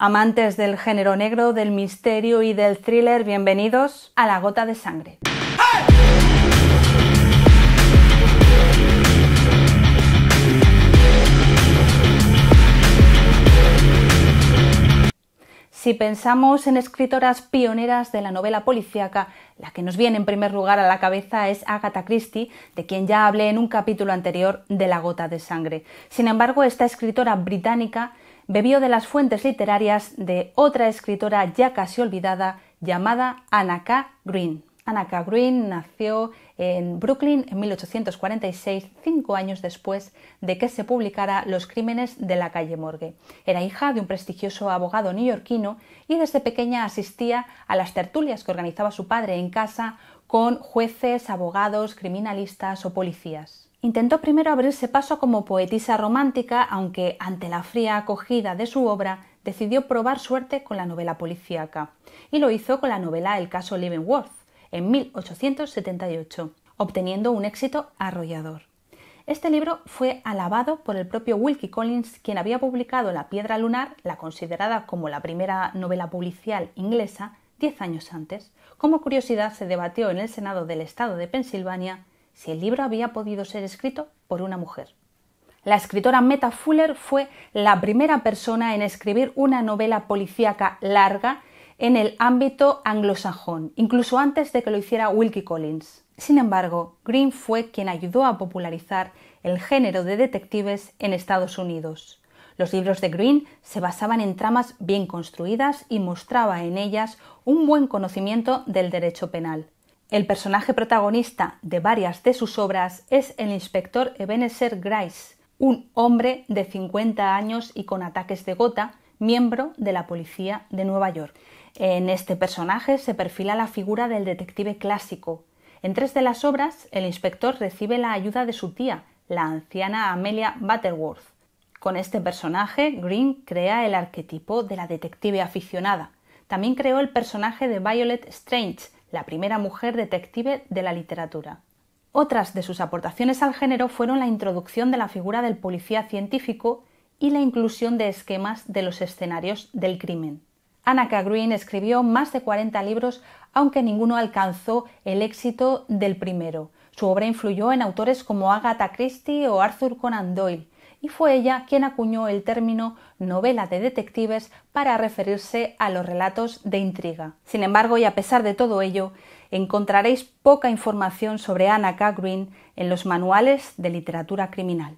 Amantes del género negro, del misterio y del thriller, bienvenidos a La Gota de Sangre. Si pensamos en escritoras pioneras de la novela policíaca, la que nos viene en primer lugar a la cabeza es Agatha Christie, de quien ya hablé en un capítulo anterior de La gota de sangre. Sin embargo, esta escritora británica bebió de las fuentes literarias de otra escritora ya casi olvidada llamada Anna K. Green. Anna K. Green nació en Brooklyn en 1846, cinco años después de que se publicara Los Crímenes de la calle Morgue. Era hija de un prestigioso abogado neoyorquino y desde pequeña asistía a las tertulias que organizaba su padre en casa con jueces, abogados, criminalistas o policías. Intentó primero abrirse paso como poetisa romántica, aunque ante la fría acogida de su obra decidió probar suerte con la novela policíaca, y lo hizo con la novela El caso Leavenworth, en 1878, obteniendo un éxito arrollador. Este libro fue alabado por el propio Wilkie Collins, quien había publicado La Piedra Lunar, la considerada como la primera novela policial inglesa, diez años antes. Como curiosidad, se debatió en el Senado del Estado de Pensilvania si el libro había podido ser escrito por una mujer. La escritora Meta Fuller fue la primera persona en escribir una novela policíaca larga en el ámbito anglosajón, incluso antes de que lo hiciera Wilkie Collins. Sin embargo, Green fue quien ayudó a popularizar el género de detectives en Estados Unidos. Los libros de Green se basaban en tramas bien construidas y mostraba en ellas un buen conocimiento del derecho penal. El personaje protagonista de varias de sus obras es el inspector Ebenezer Grice, un hombre de 50 años y con ataques de gota, miembro de la policía de Nueva York. En este personaje se perfila la figura del detective clásico. En tres de las obras, el inspector recibe la ayuda de su tía, la anciana Amelia Butterworth. Con este personaje, Green crea el arquetipo de la detective aficionada. También creó el personaje de Violet Strange, la primera mujer detective de la literatura. Otras de sus aportaciones al género fueron la introducción de la figura del policía científico y la inclusión de esquemas de los escenarios del crimen. Anna Green escribió más de 40 libros, aunque ninguno alcanzó el éxito del primero. Su obra influyó en autores como Agatha Christie o Arthur Conan Doyle, y fue ella quien acuñó el término novela de detectives para referirse a los relatos de intriga. Sin embargo, y a pesar de todo ello, encontraréis poca información sobre Anna K. Green en los manuales de literatura criminal.